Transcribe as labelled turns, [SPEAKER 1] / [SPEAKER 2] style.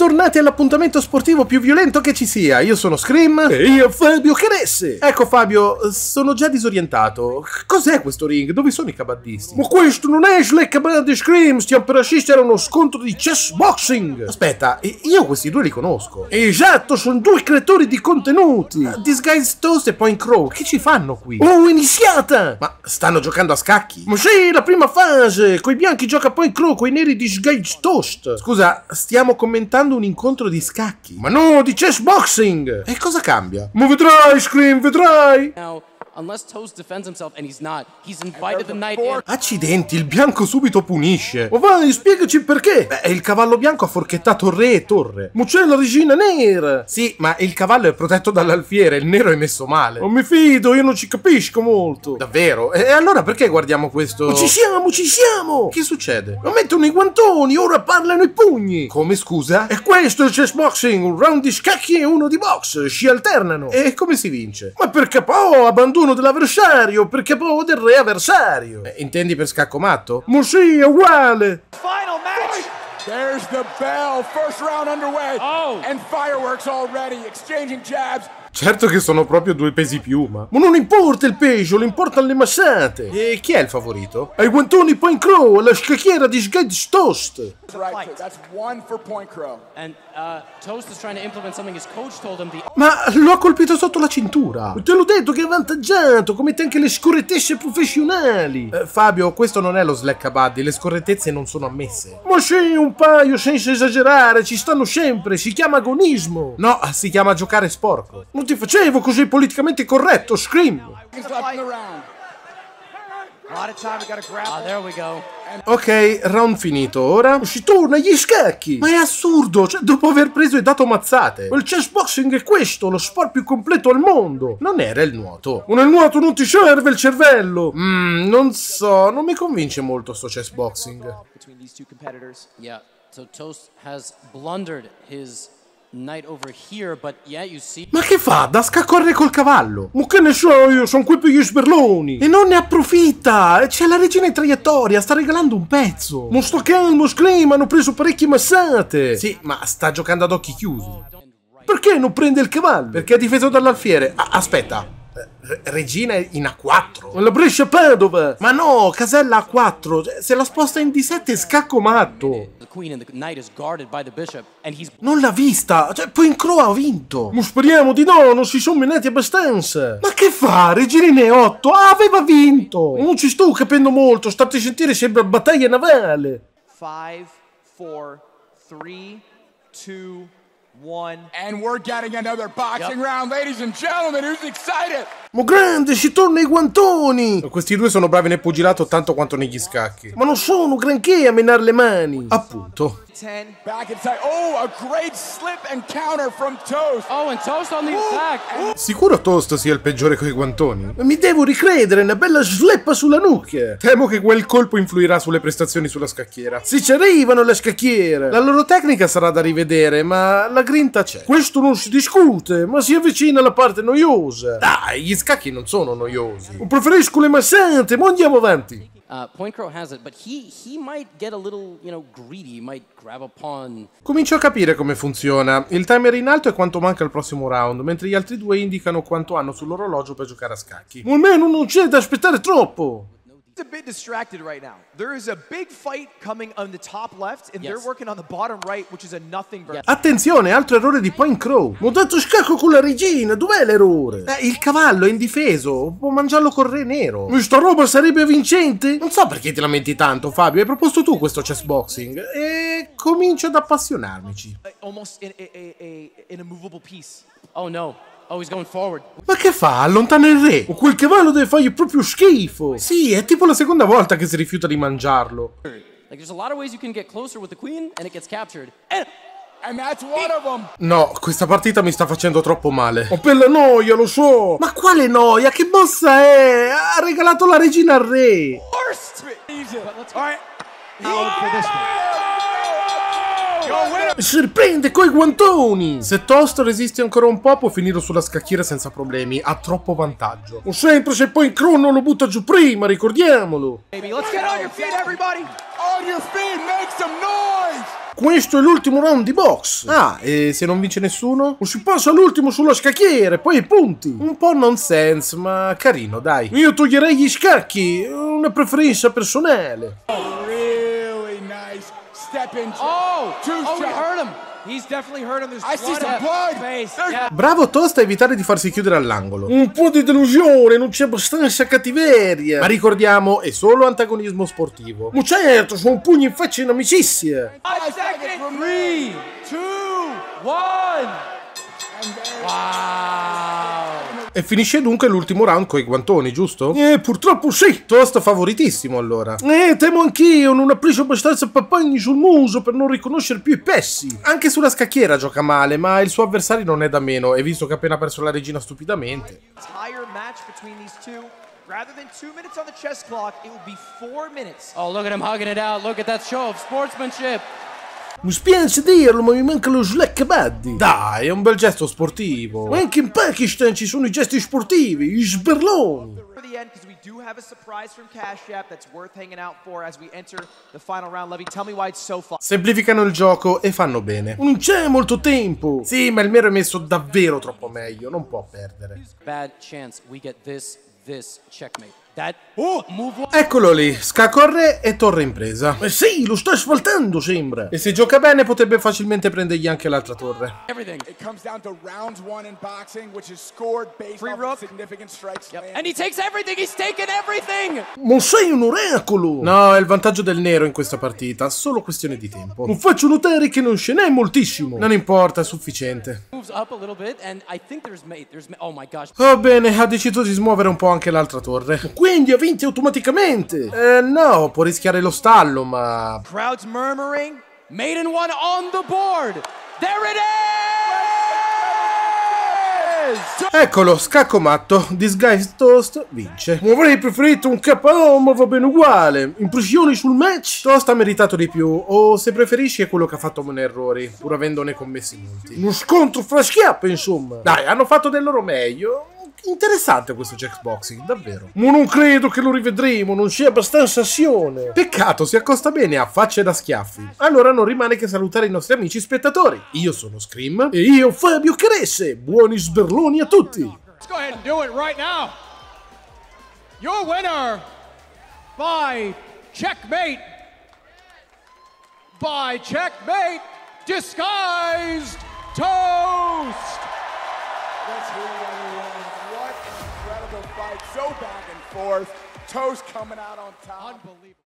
[SPEAKER 1] bentornati all'appuntamento sportivo più violento che ci sia. Io sono Scream. E io Fabio Caresse. Ecco Fabio, sono già disorientato. Cos'è questo ring? Dove sono i cabattisti? Ma questo non è Slack Cabana di Scream. Stiamo per assistere a uno scontro di chess boxing. Aspetta, io questi due li conosco. Esatto, sono due creatori di contenuti. Uh, Disguise Toast e Point Crow. Che ci fanno qui? Oh, iniziata! Ma stanno giocando a scacchi? Ma sì, la prima fase. Coi bianchi gioca Point Crow, coi neri Disguise Toast. Scusa, stiamo commentando preparando un incontro di scacchi. Ma no, di chess boxing! E cosa cambia? Ma vedrai, Scream, vedrai! No unless Accidenti, il bianco subito punisce. Oh vai, spiegaci perché. Beh, il cavallo bianco ha forchettato re e torre. c'è la regina nera. Sì, ma il cavallo è protetto dall'alfiere, il nero è messo male. Non oh, mi fido, io non ci capisco molto. Davvero? E allora perché guardiamo questo? Ma ci siamo, ci siamo! Che succede? Ma mettono i guantoni, ora parlano i pugni. Come scusa? E questo è il chess boxing, un round di scacchi e uno di box. Si alternano. E come si vince? Ma per capo, abbandono sono dell'avversario perché provo del re avversario. Eh, intendi per scacco matto? Ma sì, è uguale. Final match. There's the bell. First round underway. Oh. And fireworks already. Exchanging jabs. Certo che sono proprio due pesi piuma. Ma non importa il peso, lo importano le massate. E chi è il favorito? Ai guantoni Point Crow, alla scacchiera di Sgage uh, Toast. Ma lo ha colpito sotto la cintura. Te l'ho detto che è avvantaggiato, commette anche le scorrettezze professionali. Eh, Fabio, questo non è lo slack buddy, le scorrettezze non sono ammesse. Ma sì, un paio, senza esagerare, ci stanno sempre, si chiama agonismo. No, si chiama giocare sporco. Non ti facevo così politicamente corretto, Scream! Ah, ok, round finito. Ora usci torna agli scacchi. Ma è assurdo, cioè dopo aver preso e dato mazzate. Il chess boxing è questo, lo sport più completo al mondo. Non era il nuoto. Ma nel nuoto non ti serve il cervello. Mmm, non so, non mi convince molto sto chess boxing. Yeah, so Toast has blundered his ma che fa? Dasca corre col cavallo. Ma che ne so io, sono qui per gli sberloni. E non ne approfitta. C'è la regina in traiettoria, sta regalando un pezzo. Ma sto calmo, Sclaim, hanno preso parecchie massate. Sì, ma sta giocando ad occhi chiusi. Perché non prende il cavallo? Perché è difeso dall'alfiere. Ah, aspetta, Regina in A4. La Brescia Padova. Ma no, casella A4. Cioè, se la sposta in D7 scacco matto. Non l'ha vista. Cioè, poi in Croa ha vinto. Ma speriamo di no, non si sono menati abbastanza. Ma che fa? Regina in E8. Ah, aveva vinto. Non ci sto capendo molto. State a sentire, sembra battaglia navale. 5, 4, 3, 2, One. And we're getting another boxing yep. round, ladies and gentlemen. Who's excited? Ma grande, ci torna i guantoni! Questi due sono bravi nel pugilato tanto quanto negli scacchi. Ma non sono granché a menare le mani. Appunto. 10. Back inside. Oh, a great slip and counter from Toast. Oh, and Toast on the oh, attack. Oh. Sicuro Toast sia il peggiore coi guantoni? Mi devo ricredere, una bella sleppa sulla nucchia. Temo che quel colpo influirà sulle prestazioni sulla scacchiera. Se ci arrivano le scacchiere. La loro tecnica sarà da rivedere, ma la grinta c'è. Questo non si discute, ma si avvicina alla parte noiosa. Dai, gli scacchi non sono noiosi. Preferisco le massate, ma andiamo avanti. Comincio a capire come funziona. Il timer in alto è quanto manca al prossimo round, mentre gli altri due indicano quanto hanno sull'orologio per giocare a scacchi. Ma almeno non c'è da aspettare troppo! a bit distracted right now. There is a big fight coming on the top left and yes. they're working on the bottom right which is a nothing burn. Attenzione, altro errore di Point Crow. Ho dato scacco con la regina, dov'è l'errore? Eh, il cavallo è indifeso, può mangiarlo col re nero. Questa roba sarebbe vincente? Non so perché ti lamenti tanto Fabio, hai proposto tu questo chessboxing e comincio ad appassionarmici. Eh, almost in a, a, in a movable piece. Oh no. Oh, Ma che fa? Allontana il re! O quel cavallo deve fargli proprio schifo! Sì, è tipo la seconda volta che si rifiuta di mangiarlo. No, questa partita mi sta facendo troppo male. Ho oh, per la noia, lo so! Ma quale noia? Che bossa è? Ha regalato la regina al re! Ora, Alright. Now Sorprende coi guantoni! Se Tosto resiste ancora un po' può finire sulla scacchiera senza problemi, ha troppo vantaggio. O sempre se poi in crono lo butta giù prima, ricordiamolo! Questo è l'ultimo round di box. Ah, e se non vince nessuno? O si passa l'ultimo sulla scacchiera e poi i punti. Un po' nonsense, ma carino, dai. Io toglierei gli scacchi, una preferenza personale. Oh step injury. Oh, two oh, step. hurt him. He's definitely hurt him. There's I see some blood. Bravo Tosta a evitare di farsi chiudere all'angolo. Un po' di delusione, non c'è abbastanza cattiveria. Ma ricordiamo, è solo antagonismo sportivo. Ma certo, sono un pugno in faccia in amicizia. 3, 2, 1. Wow. E finisce dunque l'ultimo round coi guantoni, giusto? Eh, purtroppo sì! Toast favoritissimo allora. Eh, temo anch'io, non applicio abbastanza papagni sul muso per non riconoscere più i pessi. Anche sulla scacchiera gioca male, ma il suo avversario non è da meno, e visto che ha appena perso la regina stupidamente. Rather than two minutes on the chess clock, it will be four minutes. Oh, look at him hugging it out. Look at that show of sportsmanship. Mi spiace dirlo, ma mi manca lo slack buddy. Dai, è un bel gesto sportivo. Ma anche in Pakistan ci sono i gesti sportivi, gli sberloni. Semplificano il gioco e fanno bene. Non c'è molto tempo. Sì, ma il mero è messo davvero troppo meglio, non può perdere. Bad chance we get this this checkmate. Oh, Eccolo lì, scacco al re e torre in presa. Eh sì, lo sta svoltando sembra. E se gioca bene potrebbe facilmente prendergli anche l'altra torre. It comes down to round one in boxing, which is scored based on significant strikes. Yep. And he takes everything, he's taken everything! Non sei un oracolo! No, è il vantaggio del nero in questa partita, solo questione di tempo. Non faccio notare che non ce n'è moltissimo. Non importa, è sufficiente. oh, bene, ha deciso di smuovere un po' anche l'altra torre quindi ha vinto automaticamente. Eh no, può rischiare lo stallo, ma... Crowds murmuring. Maiden one on the board. There it is! Eccolo, scacco matto, Disguised Toast vince. Non avrei preferito un KO, ma va bene uguale. Impressioni sul match? Toast ha meritato di più, o se preferisci è quello che ha fatto meno errori, pur avendone commessi molti. Uno scontro fra schiappe, insomma. Dai, hanno fatto del loro meglio. Interessante questo Jackboxing, davvero. Ma non credo che lo rivedremo, non c'è abbastanza azione. Peccato, si accosta bene a facce da schiaffi. Allora non rimane che salutare i nostri amici spettatori. Io sono Scream e io Fabio Caresse. Buoni sberloni a tutti. Let's go ahead and do it right now. Your winner by checkmate by checkmate disguised toast. So back and forth. Toes coming out on top. Unbelievable.